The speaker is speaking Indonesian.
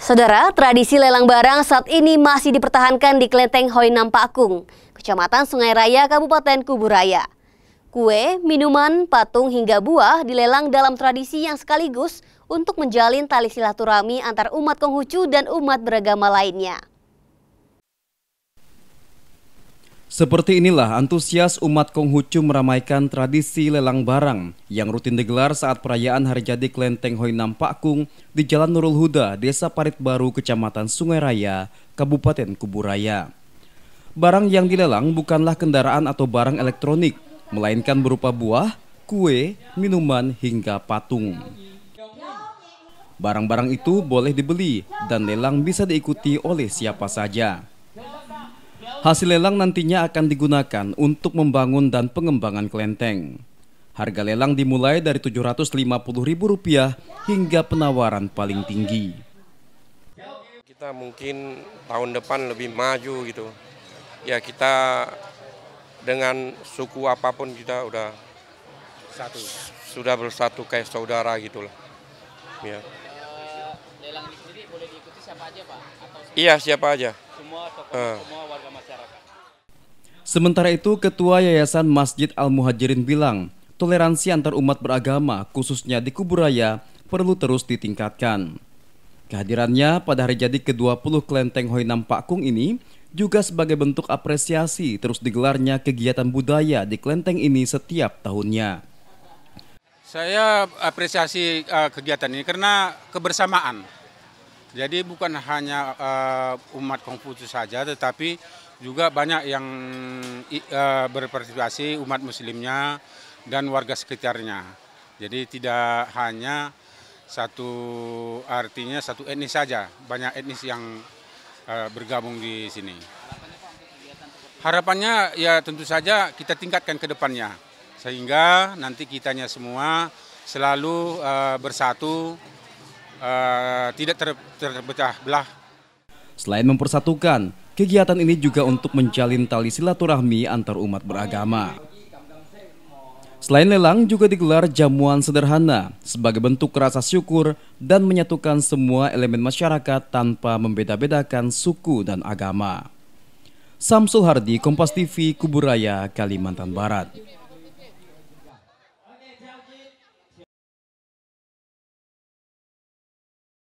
Saudara, tradisi lelang barang saat ini masih dipertahankan di Kelenteng Hoi Pakung, Kecamatan Sungai Raya, Kabupaten Kuburaya. Kue, minuman, patung hingga buah dilelang dalam tradisi yang sekaligus untuk menjalin tali silaturahmi antar umat Konghucu dan umat beragama lainnya. Seperti inilah antusias umat Konghucu meramaikan tradisi lelang barang yang rutin digelar saat perayaan Hari Jadi Klenteng Pak Pakung di Jalan Nurul Huda, Desa Parit Baru, Kecamatan Sungai Raya, Kabupaten Kuburaya. Barang yang dilelang bukanlah kendaraan atau barang elektronik, melainkan berupa buah, kue, minuman, hingga patung. Barang-barang itu boleh dibeli dan lelang bisa diikuti oleh siapa saja. Hasil lelang nantinya akan digunakan untuk membangun dan pengembangan kelenteng. Harga lelang dimulai dari Rp750.000 hingga penawaran paling tinggi. Kita mungkin tahun depan lebih maju gitu. Ya kita dengan suku apapun kita udah satu sudah bersatu kayak saudara gitulah. Ya. Eh, lelang sendiri boleh diikuti siapa aja, Pak? Iya, siapa aja tokoh uh. Ah. semua warga masyarakat. Sementara itu, Ketua Yayasan Masjid Al-Muhajirin bilang, toleransi antar umat beragama, khususnya di Kuburaya, perlu terus ditingkatkan. Kehadirannya pada hari jadi ke-20 Klenteng Hoi Nampakung ini juga sebagai bentuk apresiasi terus digelarnya kegiatan budaya di Klenteng ini setiap tahunnya. Saya apresiasi eh, kegiatan ini karena kebersamaan jadi bukan hanya uh, umat Konghucu saja, tetapi juga banyak yang uh, berpartisipasi umat Muslimnya dan warga sekitarnya. Jadi tidak hanya satu artinya satu etnis saja, banyak etnis yang uh, bergabung di sini. Harapannya ya tentu saja kita tingkatkan ke depannya, sehingga nanti kitanya semua selalu uh, bersatu uh, tidak ter, terpecah belah. Selain mempersatukan, kegiatan ini juga untuk menjalin tali silaturahmi antar umat beragama. Selain lelang juga digelar jamuan sederhana sebagai bentuk rasa syukur dan menyatukan semua elemen masyarakat tanpa membeda-bedakan suku dan agama. Samsul Hardi, Kompas TV, Kuburaya, Kalimantan Barat.